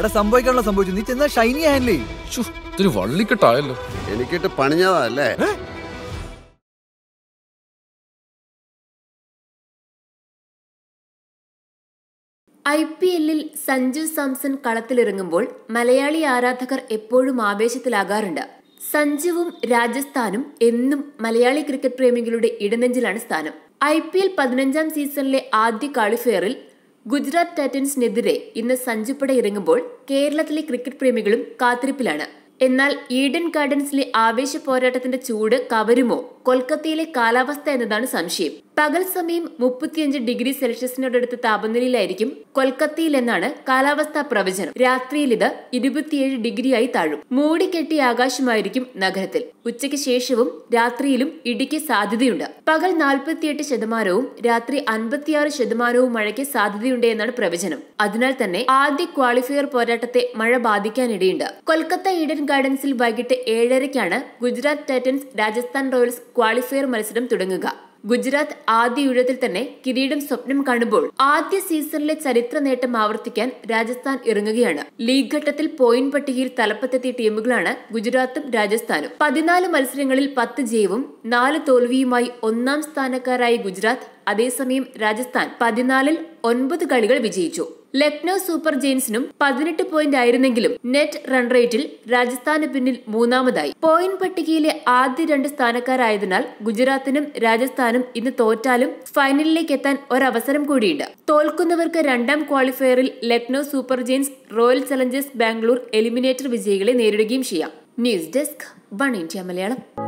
എടാ സംഭവിക്കാനുള്ള സംഭവിച്ചു നീ ചെന്നാ ഷൈനി ആയല്ലേ ഇതൊരു വള്ളിക്കെട്ടായല്ലോ എനിക്കിട്ട് പണിഞ്ഞതല്ലേ ഐ പി എല്ലിൽ സഞ്ജു സാംസൺ കളത്തിലിറങ്ങുമ്പോൾ മലയാളി ആരാധകർ എപ്പോഴും ആവേശത്തിലാകാറുണ്ട് സഞ്ജുവും രാജസ്ഥാനും എന്നും മലയാളി ക്രിക്കറ്റ് പ്രേമികളുടെ ഇടനെഞ്ചിലാണ് സ്ഥാനം ഐ പി എൽ പതിനഞ്ചാം സീസണിലെ ആദ്യ കാളിഫെയറിൽ ഗുജറാത്ത് ടൈറ്റൻസിനെതിരെ ഇന്ന് സഞ്ചുപ്പട ഇറങ്ങുമ്പോൾ കേരളത്തിലെ ക്രിക്കറ്റ് പ്രേമികളും കാത്തിരിപ്പിലാണ് എന്നാൽ ഈഡൻ ഗാർഡൻസിലെ ആവേശ പോരാട്ടത്തിന്റെ ചൂട് കവരുമോ കൊൽക്കത്തയിലെ കാലാവസ്ഥ എന്നതാണ് സംശയം പകൽ സമയം മുപ്പത്തിയഞ്ച് ഡിഗ്രി സെൽഷ്യസിനോടടുത്ത താപനിലയിലായിരിക്കും എന്നാണ് കാലാവസ്ഥാ പ്രവചനം രാത്രിയിൽ ഇത് ഇരുപത്തിയേഴ് ഡിഗ്രിയായി താഴും മൂടിക്കെട്ടിയ ആകാശമായിരിക്കും നഗരത്തിൽ ഉച്ചയ്ക്ക് ശേഷവും രാത്രിയിലും ഇടിക്ക് സാധ്യതയുണ്ട് പകൽ നാൽപ്പത്തിയെട്ട് ശതമാനവും രാത്രി അൻപത്തിയാറ് ശതമാനവും മഴയ്ക്ക് സാധ്യതയുണ്ട് എന്നാണ് പ്രവചനം അതിനാൽ തന്നെ ആദ്യ ക്വാളിഫയർ പോരാട്ടത്തെ മഴ ബാധിക്കാനിടയുണ്ട് കൊൽക്കത്ത ഈഡൻ ഗാർഡൻസിൽ വൈകിട്ട് ഏഴരയ്ക്കാണ് Gujarat Titans Rajasthan Royals qualifier മത്സരം തുടങ്ങുക ഗുജറാത്ത് ആദ്യ യുഴത്തിൽ തന്നെ കിരീടം സ്വപ്നം കാണുമ്പോൾ ആദ്യ സീസണിലെ ചരിത്ര നേട്ടം ആവർത്തിക്കാൻ രാജസ്ഥാൻ ഇറങ്ങുകയാണ് ലീഗ് ഘട്ടത്തിൽ പോയിന്റ് പട്ടികയിൽ തലപ്പത്തെത്തിയ ടീമുകളാണ് ഗുജറാത്തും രാജസ്ഥാനും പതിനാല് മത്സരങ്ങളിൽ പത്ത് ജയവും നാല് തോൽവിയുമായി ഒന്നാം സ്ഥാനക്കാരായ ഗുജറാത്ത് അതേസമയം രാജസ്ഥാൻ പതിനാലിൽ ഒൻപത് കളികൾ വിജയിച്ചു ലക്നൌ സൂപ്പർ ജെയിൻസിനും പതിനെട്ട് പോയിന്റ് ആയിരുന്നെങ്കിലും നെറ്റ് റൺ റേറ്റിൽ രാജസ്ഥാന് പിന്നിൽ മൂന്നാമതായി പോയിന്റ് പട്ടികയിലെ ആദ്യ രണ്ട് സ്ഥാനക്കാരായതിനാൽ ഗുജറാത്തിനും രാജസ്ഥാനും ഇന്ന് തോറ്റാലും ഫൈനലിലേക്ക് എത്താൻ ഒരവസരം കൂടിയുണ്ട് തോൽക്കുന്നവർക്ക് രണ്ടാം ക്വാളിഫയറിൽ Lucknow Super Giants Royal Challengers Bangalore eliminator വിജയികളെ നേരിടുകയും ചെയ്യാം news desk One India Malayalam